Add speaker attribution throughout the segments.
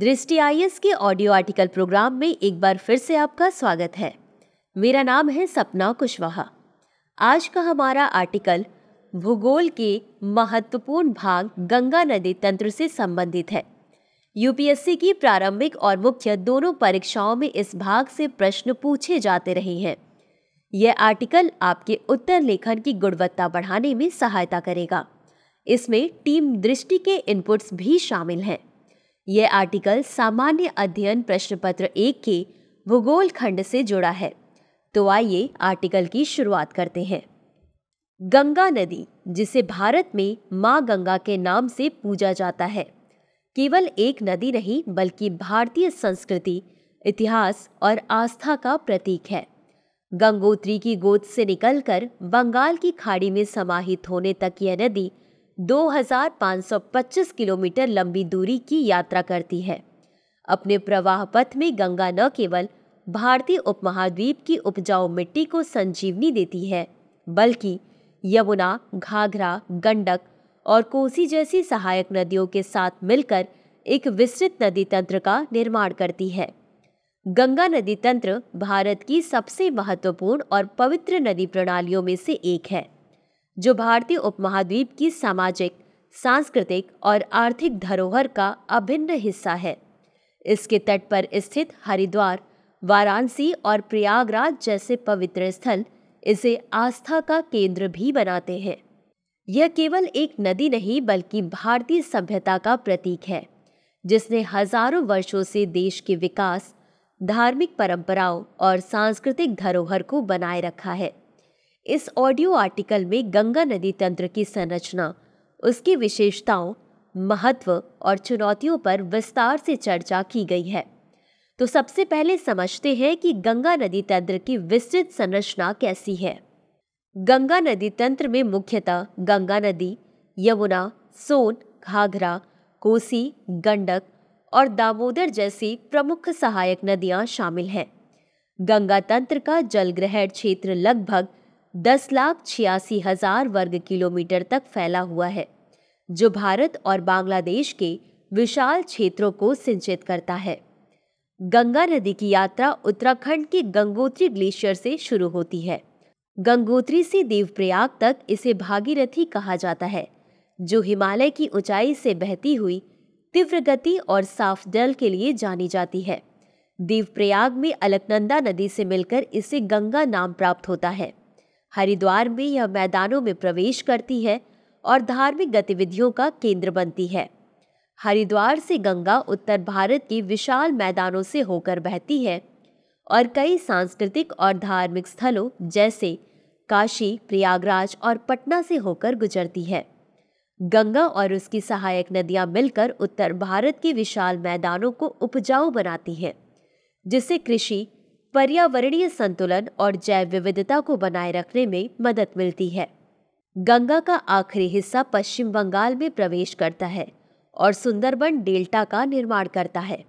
Speaker 1: दृष्टि आई के audio article programme में एक बार फिर से आपका स्वागत है मेरा नाम है सपना कुशवाहा आज का हमारा आर्टिकल भूगोल के महत्वपूर्ण भाग गंगा नदी तंत्र से संबंधित है यूपीएससी की प्रारंभिक और मुख्य दोनों परीक्षाओं में इस भाग से प्रश्न पूछे जाते रहे हैं यह आर्टिकल आपके उत्तर लेखन की गुणवत्ता बढ़ाने में सहायता करेगा इसमें टीम दृष्टि के इनपुट्स भी शामिल हैं यह आर्टिकल सामान्य अध्ययन प्रश्न पत्र एक के भूगोल खंड से जुड़ा है तो आइए आर्टिकल की शुरुआत करते हैं गंगा नदी जिसे भारत में माँ गंगा के नाम से पूजा जाता है केवल एक नदी नहीं बल्कि भारतीय संस्कृति इतिहास और आस्था का प्रतीक है गंगोत्री की गोद से निकलकर बंगाल की खाड़ी में समाहित होने तक यह नदी 2525 किलोमीटर लंबी दूरी की यात्रा करती है अपने प्रवाह पथ में गंगा न केवल भारतीय उपमहाद्वीप की उपजाऊ मिट्टी को संजीवनी देती है बल्कि यमुना घाघरा गंडक और कोसी जैसी सहायक नदियों के साथ मिलकर एक विस्तृत नदी तंत्र का निर्माण करती है गंगा नदी तंत्र भारत की सबसे महत्वपूर्ण और पवित्र नदी प्रणालियों में से एक है जो भारतीय उपमहाद्वीप की सामाजिक सांस्कृतिक और आर्थिक धरोहर का अभिन्न हिस्सा है इसके तट पर स्थित हरिद्वार वाराणसी और प्रयागराज जैसे पवित्र स्थल इसे आस्था का केंद्र भी बनाते हैं यह केवल एक नदी नहीं बल्कि भारतीय सभ्यता का प्रतीक है जिसने हजारों वर्षों से देश के विकास धार्मिक परंपराओं और सांस्कृतिक धरोहर को बनाए रखा है इस ऑडियो आर्टिकल में गंगा नदी तंत्र की संरचना उसकी विशेषताओं महत्व और चुनौतियों पर विस्तार से चर्चा की गई है तो सबसे पहले समझते हैं कि गंगा नदी तंत्र की विस्तृत संरचना कैसी है गंगा नदी तंत्र में मुख्यतः गंगा नदी यमुना सोन घाघरा कोसी गंडक और दामोदर जैसी प्रमुख सहायक नदियां शामिल हैं गंगा तंत्र का जलग्रहण क्षेत्र लगभग दस लाख छियासी हजार वर्ग किलोमीटर तक फैला हुआ है जो भारत और बांग्लादेश के विशाल क्षेत्रों को सिंचित करता है गंगा नदी की यात्रा उत्तराखंड के गंगोत्री ग्लेशियर से शुरू होती है गंगोत्री से देवप्रयाग तक इसे भागीरथी कहा जाता है जो हिमालय की ऊंचाई से बहती हुई तीव्र गति और साफ जल के लिए जानी जाती है देवप्रयाग में अलकनंदा नदी से मिलकर इसे गंगा नाम प्राप्त होता है हरिद्वार में यह मैदानों में प्रवेश करती है और धार्मिक गतिविधियों का केंद्र बनती है हरिद्वार से गंगा उत्तर भारत के विशाल मैदानों से होकर बहती है और कई सांस्कृतिक और धार्मिक स्थलों जैसे काशी प्रयागराज और पटना से होकर गुजरती है गंगा और उसकी सहायक नदियां मिलकर उत्तर भारत के विशाल मैदानों को उपजाऊ बनाती हैं जिससे कृषि पर्यावरणीय संतुलन और जैव विविधता को बनाए रखने में मदद मिलती है गंगा का आखिरी हिस्सा पश्चिम बंगाल में प्रवेश करता है और सुंदरबन डेल्टा का निर्माण करता है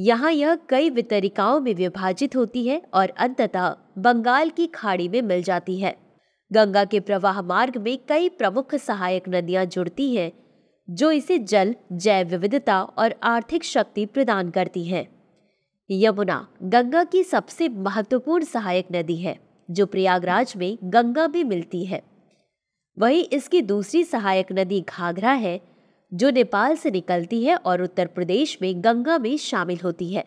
Speaker 1: यहाँ यह कई वितरिकाओं में विभाजित होती है और अंततः बंगाल की खाड़ी में मिल जाती है गंगा के प्रवाह मार्ग में कई प्रमुख सहायक नदियाँ जुड़ती हैं जो इसे जल जैव विविधता और आर्थिक शक्ति प्रदान करती हैं यमुना गंगा की सबसे महत्वपूर्ण सहायक नदी है जो प्रयागराज में गंगा में मिलती है वहीं इसकी दूसरी सहायक नदी घाघरा है जो नेपाल से निकलती है और उत्तर प्रदेश में गंगा में शामिल होती है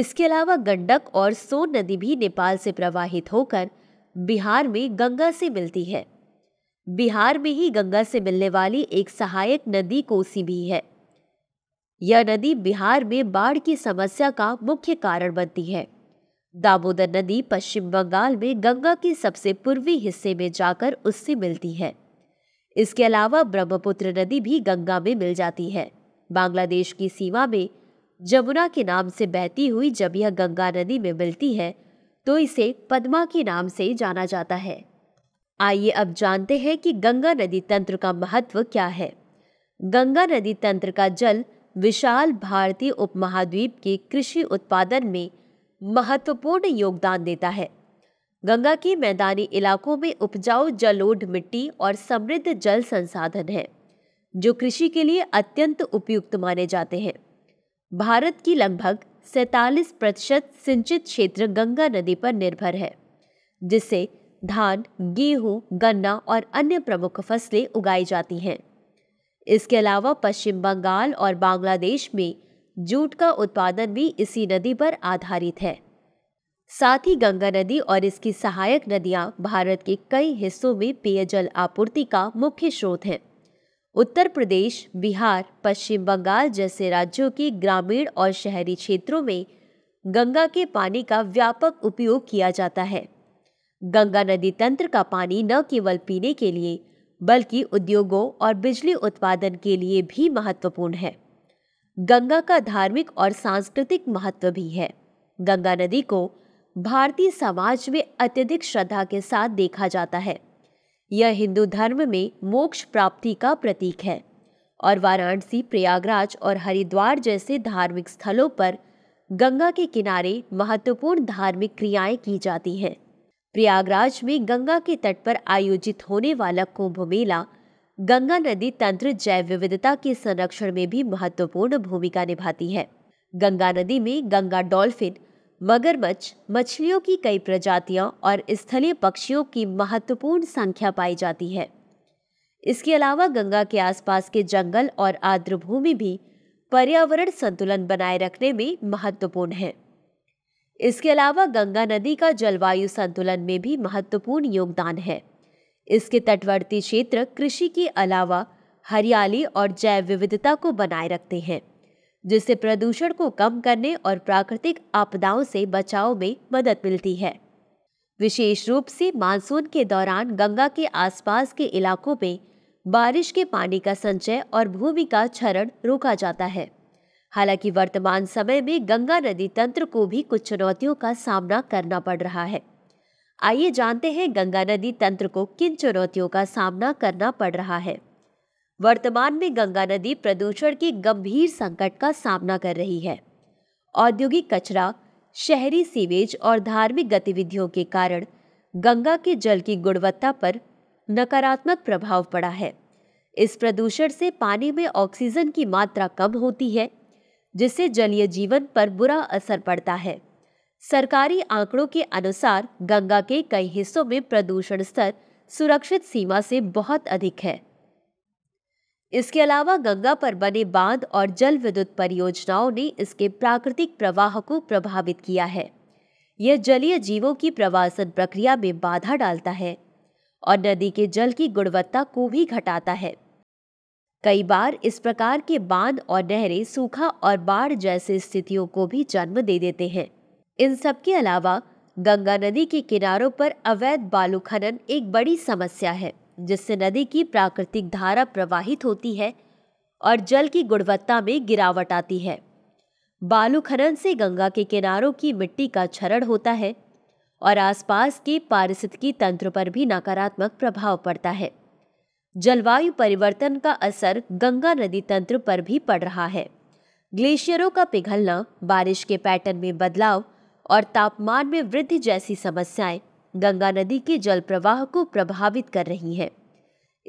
Speaker 1: इसके अलावा गंडक और सोन नदी भी नेपाल से प्रवाहित होकर बिहार में गंगा से मिलती है बिहार में ही गंगा से मिलने वाली एक सहायक नदी कोसी भी है यह नदी बिहार में बाढ़ की समस्या का मुख्य कारण बनती है दामोदर नदी पश्चिम बंगाल में गंगा के सबसे पूर्वी हिस्से में जाकर उससे मिलती है इसके अलावा ब्रह्मपुत्र नदी भी गंगा में मिल जाती है बांग्लादेश की सीमा में जमुना के नाम से बहती हुई जब यह गंगा नदी में मिलती है तो इसे पद्मा के नाम से जाना जाता है आइए अब जानते हैं कि गंगा नदी तंत्र का महत्व क्या है गंगा नदी तंत्र का जल विशाल भारतीय उपमहाद्वीप के कृषि उत्पादन में महत्वपूर्ण योगदान देता है गंगा के मैदानी इलाकों में उपजाऊ जलोढ़ मिट्टी और समृद्ध जल संसाधन है जो कृषि के लिए अत्यंत उपयुक्त माने जाते हैं भारत की लगभग सैतालीस प्रतिशत सिंचित क्षेत्र गंगा नदी पर निर्भर है जिससे धान गेहूं गन्ना और अन्य प्रमुख फसलें उगाई जाती हैं इसके अलावा पश्चिम बंगाल और बांग्लादेश में जूट का उत्पादन भी इसी नदी पर आधारित है साथ ही गंगा नदी और इसकी सहायक नदियां भारत के कई हिस्सों में पेयजल आपूर्ति का मुख्य स्रोत हैं उत्तर प्रदेश बिहार पश्चिम बंगाल जैसे राज्यों के ग्रामीण और शहरी क्षेत्रों में गंगा के पानी का व्यापक उपयोग किया जाता है गंगा नदी तंत्र का पानी न केवल पीने के लिए बल्कि उद्योगों और बिजली उत्पादन के लिए भी महत्वपूर्ण है गंगा का धार्मिक और सांस्कृतिक महत्व भी है गंगा नदी को भारतीय समाज में अत्यधिक श्रद्धा के साथ देखा जाता है यह हिंदू धर्म में मोक्ष प्राप्ति का प्रतीक है और वाराणसी प्रयागराज और हरिद्वार जैसे धार्मिक स्थलों पर गंगा के किनारे महत्वपूर्ण धार्मिक क्रियाएं की जाती हैं प्रयागराज में गंगा के तट पर आयोजित होने वाला कुंभ मेला गंगा नदी तंत्र जैव विविधता के संरक्षण में भी महत्वपूर्ण भूमिका निभाती है गंगा नदी में गंगा डॉल्फिन मगरमच्छ मछलियों की कई प्रजातियां और स्थलीय पक्षियों की महत्वपूर्ण संख्या पाई जाती है इसके अलावा गंगा के आसपास के जंगल और आर्द्रभूमि भी पर्यावरण संतुलन बनाए रखने में महत्वपूर्ण है इसके अलावा गंगा नदी का जलवायु संतुलन में भी महत्वपूर्ण योगदान है इसके तटवर्ती क्षेत्र कृषि के अलावा हरियाली और जैव विविधता को बनाए रखते हैं जिससे प्रदूषण को कम करने और प्राकृतिक आपदाओं से बचाव में मदद मिलती है विशेष रूप से मानसून के दौरान गंगा के आसपास के इलाकों में बारिश के पानी का संचय और भूमि का क्षरण रोका जाता है हालांकि वर्तमान समय में गंगा नदी तंत्र को भी कुछ चुनौतियों का सामना करना पड़ रहा है आइए जानते हैं गंगा नदी तंत्र को किन चुनौतियों का सामना करना पड़ रहा है वर्तमान में गंगा नदी प्रदूषण के गंभीर संकट का सामना कर रही है औद्योगिक कचरा शहरी सीवेज और धार्मिक गतिविधियों के कारण गंगा के जल की गुणवत्ता पर नकारात्मक प्रभाव पड़ा है इस प्रदूषण से पानी में ऑक्सीजन की मात्रा कम होती है जिससे जलीय जीवन पर बुरा असर पड़ता है सरकारी आंकड़ों के अनुसार गंगा के कई हिस्सों में प्रदूषण स्तर सुरक्षित सीमा से बहुत अधिक है इसके अलावा गंगा पर बने बांध और जल विद्युत परियोजनाओं ने इसके प्राकृतिक प्रवाह को प्रभावित किया है यह जलीय जीवों की प्रवासन प्रक्रिया में बाधा डालता है और नदी के जल की गुणवत्ता को भी घटाता है कई बार इस प्रकार के बांध और नहरें सूखा और बाढ़ जैसे स्थितियों को भी जन्म दे देते हैं इन सब के अलावा गंगा नदी के किनारों पर अवैध बालू खनन एक बड़ी समस्या है जिससे नदी की प्राकृतिक धारा प्रवाहित होती है और जल की गुणवत्ता में गिरावट आती है बालू खनन से गंगा के किनारों की मिट्टी का क्षरण होता है और आसपास के पारिस्थितिकी तंत्र पर भी नकारात्मक प्रभाव पड़ता है जलवायु परिवर्तन का असर गंगा नदी तंत्र पर भी पड़ रहा है ग्लेशियरों का पिघलना बारिश के पैटर्न में बदलाव और तापमान में वृद्धि जैसी समस्याएं गंगा नदी के जल प्रवाह को प्रभावित कर रही हैं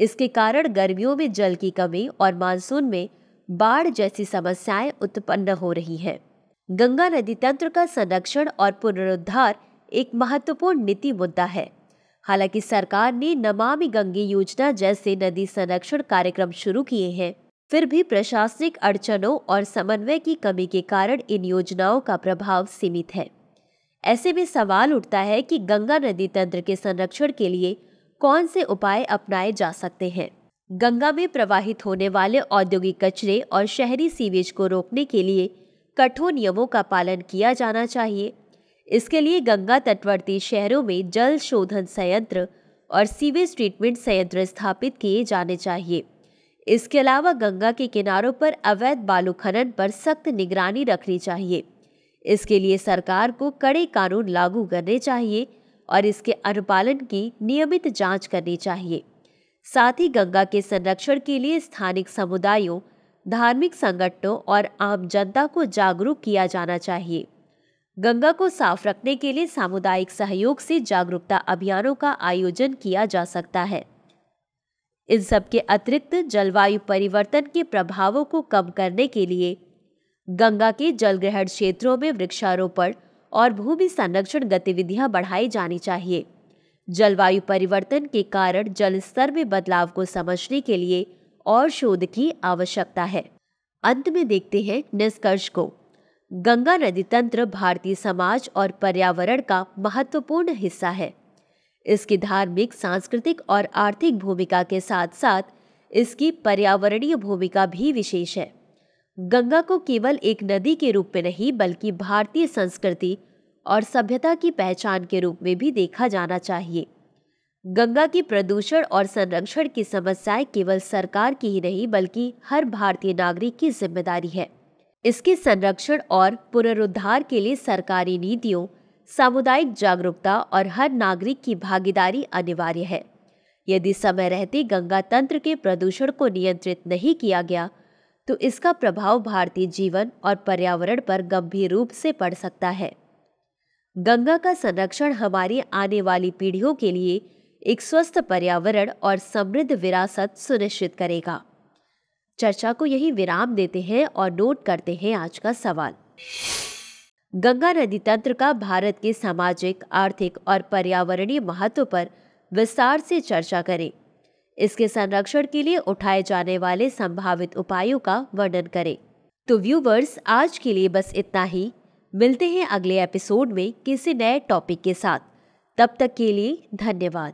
Speaker 1: इसके कारण गर्मियों में जल की कमी और मानसून में बाढ़ जैसी समस्याएं उत्पन्न हो रही हैं गंगा नदी तंत्र का संरक्षण और पुनरुद्धार एक महत्वपूर्ण नीति मुद्दा है हालांकि सरकार ने नमामि गंगे योजना जैसे नदी संरक्षण कार्यक्रम शुरू किए हैं फिर भी प्रशासनिक अड़चनों और समन्वय की कमी के कारण इन योजनाओं का प्रभाव सीमित है ऐसे में सवाल उठता है कि गंगा नदी तंत्र के संरक्षण के लिए कौन से उपाय अपनाए जा सकते हैं गंगा में प्रवाहित होने वाले औद्योगिक कचरे और शहरी सीवेज को रोकने के लिए कठोर नियमों का पालन किया जाना चाहिए इसके लिए गंगा तटवर्ती शहरों में जल शोधन संयंत्र और सीवेज ट्रीटमेंट संयंत्र स्थापित किए जाने चाहिए इसके अलावा गंगा के किनारों पर अवैध बालू खनन पर सख्त निगरानी रखनी चाहिए इसके लिए सरकार को कड़े कानून लागू करने चाहिए और इसके अनुपालन की नियमित जांच करनी चाहिए साथ ही गंगा के संरक्षण के लिए स्थानिक समुदायों धार्मिक संगठनों और आम जनता को जागरूक किया जाना चाहिए गंगा को साफ रखने के लिए सामुदायिक सहयोग से जागरूकता अभियानों का आयोजन किया जा सकता है इन सब के अतिरिक्त जलवायु परिवर्तन के प्रभावों को कम करने के लिए गंगा के जलग्रहण क्षेत्रों में वृक्षारोपण और भूमि संरक्षण गतिविधियां बढ़ाई जानी चाहिए जलवायु परिवर्तन के कारण जल स्तर में बदलाव को समझने के लिए और शोध की आवश्यकता है अंत में देखते हैं निष्कर्ष को गंगा नदी तंत्र भारतीय समाज और पर्यावरण का महत्वपूर्ण हिस्सा है इसकी धार्मिक सांस्कृतिक और आर्थिक भूमिका के साथ साथ इसकी पर्यावरणीय भूमिका भी विशेष है गंगा को केवल एक नदी के रूप में नहीं बल्कि भारतीय संस्कृति और सभ्यता की पहचान के रूप में भी देखा जाना चाहिए गंगा की प्रदूषण और संरक्षण की समस्याएं केवल सरकार की ही नहीं बल्कि हर भारतीय नागरिक की जिम्मेदारी है इसके संरक्षण और पुनरुद्धार के लिए सरकारी नीतियों सामुदायिक जागरूकता और हर नागरिक की भागीदारी अनिवार्य है यदि समय रहते गंगा तंत्र के प्रदूषण को नियंत्रित नहीं किया गया तो इसका प्रभाव भारतीय जीवन और पर्यावरण पर गंभीर रूप से पड़ सकता है गंगा का संरक्षण हमारी आने वाली पीढ़ियों के लिए एक स्वस्थ पर्यावरण और समृद्ध विरासत सुनिश्चित करेगा चर्चा को यही विराम देते हैं और नोट करते हैं आज का सवाल गंगा नदी तंत्र का भारत के सामाजिक आर्थिक और पर्यावरणीय महत्व पर विस्तार से चर्चा करें इसके संरक्षण के लिए उठाए जाने वाले संभावित उपायों का वर्णन करें तो व्यूवर्स आज के लिए बस इतना ही मिलते हैं अगले एपिसोड में किसी नए टॉपिक के साथ तब तक के लिए धन्यवाद